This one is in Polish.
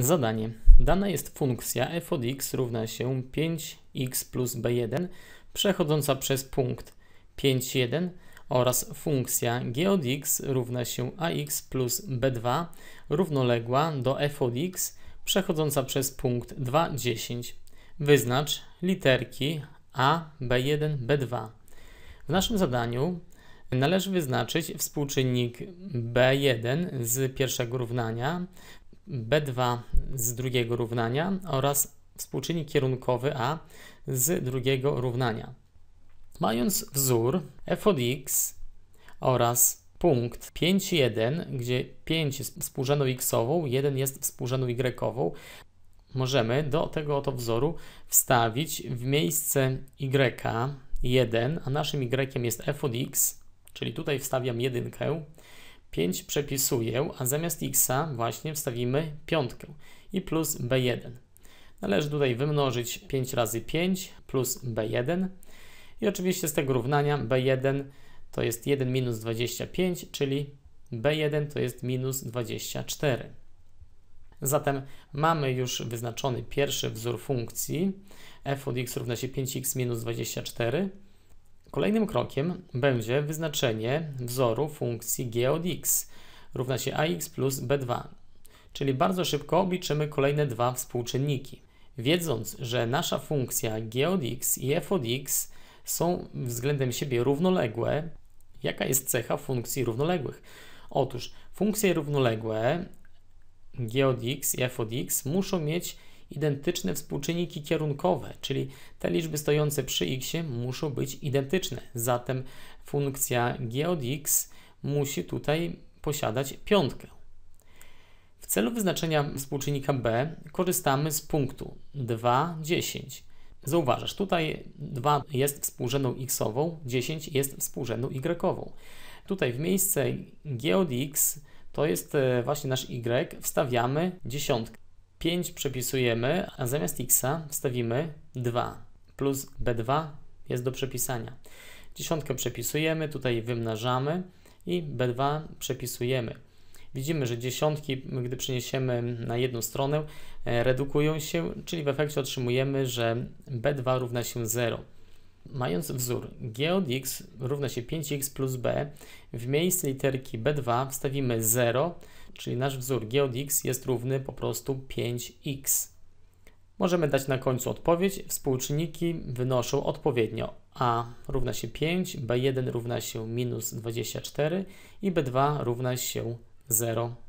Zadanie. Dana jest funkcja f od x równa się 5x plus b1 przechodząca przez punkt 5,1 oraz funkcja g od x równa się ax plus b2 równoległa do f od x przechodząca przez punkt 2,10. Wyznacz literki a, b1, b2. W naszym zadaniu należy wyznaczyć współczynnik b1 z pierwszego równania B2 z drugiego równania oraz współczynnik kierunkowy A z drugiego równania. Mając wzór f od x oraz punkt 5,1, gdzie 5 jest współrzędą xową, 1 jest współrzędną y, możemy do tego oto wzoru wstawić w miejsce y 1, a naszym y jest f od x, czyli tutaj wstawiam jedynkę, 5 przepisuję, a zamiast x właśnie wstawimy piątkę i plus b1. Należy tutaj wymnożyć 5 razy 5 plus b1 i oczywiście z tego równania b1 to jest 1 minus 25, czyli b1 to jest minus 24. Zatem mamy już wyznaczony pierwszy wzór funkcji f od x równa się 5x minus 24 Kolejnym krokiem będzie wyznaczenie wzoru funkcji g od x równa się ax plus b2, czyli bardzo szybko obliczymy kolejne dwa współczynniki. Wiedząc, że nasza funkcja g od x i f od x są względem siebie równoległe, jaka jest cecha funkcji równoległych? Otóż funkcje równoległe g od x i f od x muszą mieć identyczne współczynniki kierunkowe, czyli te liczby stojące przy x muszą być identyczne. Zatem funkcja g od x musi tutaj posiadać piątkę. W celu wyznaczenia współczynnika b korzystamy z punktu 2, 10. Zauważasz, tutaj 2 jest współrzędną xową, 10 jest współrzędną yową. Tutaj w miejsce g od x to jest e, właśnie nasz y, wstawiamy dziesiątkę. 5 przepisujemy, a zamiast x wstawimy 2 plus b2 jest do przepisania. Dziesiątkę przepisujemy, tutaj wymnażamy i b2 przepisujemy. Widzimy, że dziesiątki, gdy przeniesiemy na jedną stronę, e, redukują się, czyli w efekcie otrzymujemy, że b2 równa się 0. Mając wzór g od x równa się 5x plus b, w miejsce literki b2 wstawimy 0, czyli nasz wzór g od x jest równy po prostu 5x. Możemy dać na końcu odpowiedź. Współczynniki wynoszą odpowiednio a równa się 5, b1 równa się minus 24 i b2 równa się 0.